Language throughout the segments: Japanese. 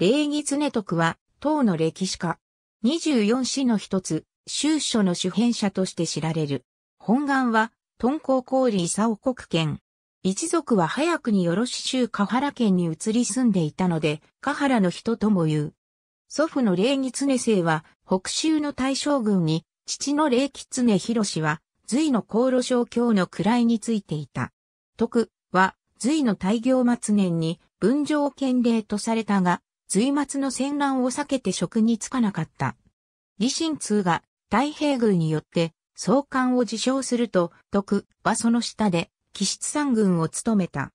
礼儀常徳は、唐の歴史家。24史の一つ、宗書の主編者として知られる。本願は、敦煌高里佐国県。一族は早くによろし州河原県に移り住んでいたので、河原の人とも言う。祖父の礼儀常生は、北州の大将軍に、父の礼儀常氏は、隋の航路小教の位についていた。徳は、隋の大行末年に、文上権令とされたが、随末の戦乱を避けて職に就かなかった。李信通が太平軍によって総監を自称すると、徳はその下で、騎室三軍を務めた。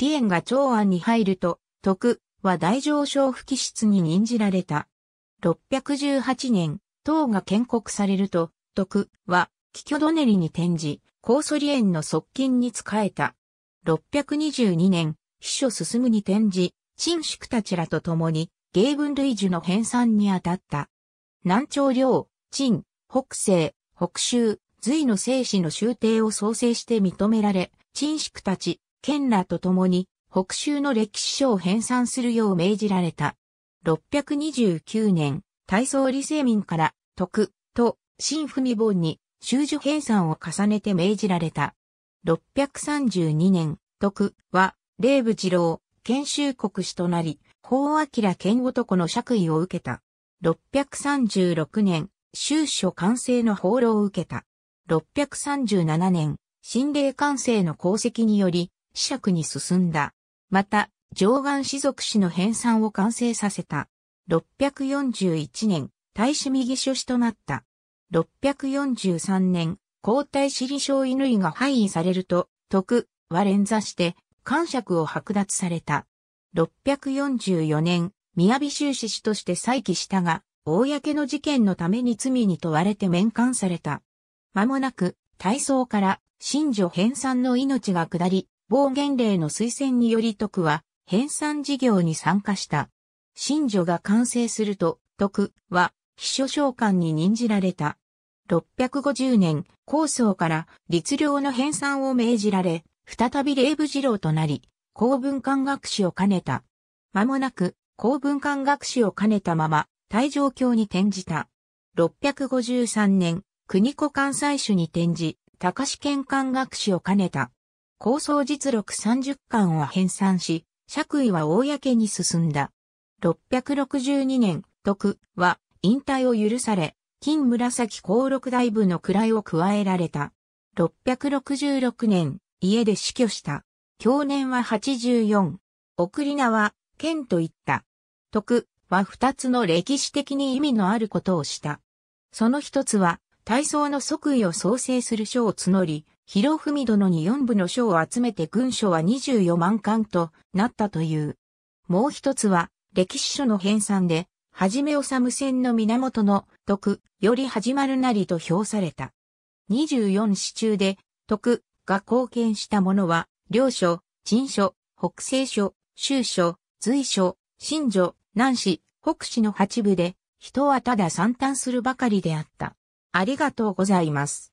李縁が長安に入ると、徳は大上昇不騎室に任じられた。618年、唐が建国されると、徳は、気居どねりに転じ、高祖李縁の側近に仕えた。622年、秘書進むに転じ、陳宿たちらと共に、芸文類樹の編纂に当たった。南朝領、陳、北西、北州、隋の生死の終定を創生して認められ、陳宿たち、県らと共に、北州の歴史書を編纂するよう命じられた。629年、大宗李世民から、徳、と、新文本に、修樹編纂を重ねて命じられた。632年、徳は、霊部次郎、研修国史となり、法明剣男の爵位を受けた。636年、修書完成の放浪を受けた。637年、心霊完成の功績により、死爵に進んだ。また、上岸士族史の編纂を完成させた。641年、大使右書士となった。643年、皇太子李正乾が廃位されると、徳、は連座して、官爵を剥奪された。644年、宮城修士氏として再起したが、公の事件のために罪に問われて免官された。間もなく、大操から、新女編纂の命が下り、暴言令の推薦により徳は、編纂事業に参加した。新女が完成すると、徳は、秘書召喚に任じられた。650年、高想から律令の編纂を命じられ、再び霊部次郎となり、公文官学士を兼ねた。間もなく、公文官学士を兼ねたまま、大状教に転じた。653年、国子関西主に転じ、高志県官学士を兼ねた。構想実録30巻を編纂し、爵位は公に進んだ。662年、徳は引退を許され、金紫高六大部の位を加えられた。666年、家で死去した。去年は84。送り名は、剣と言った。徳は二つの歴史的に意味のあることをした。その一つは、大操の即位を創生する書を募り、広文殿に四部の書を集めて軍書は24万巻となったという。もう一つは、歴史書の編纂で、はじめ治戦の源の徳より始まるなりと評された。24市中で、徳が貢献したものは、領書、陳書、北西書、州書、随書、新書、南市、北市の八部で、人はただ散嘆するばかりであった。ありがとうございます。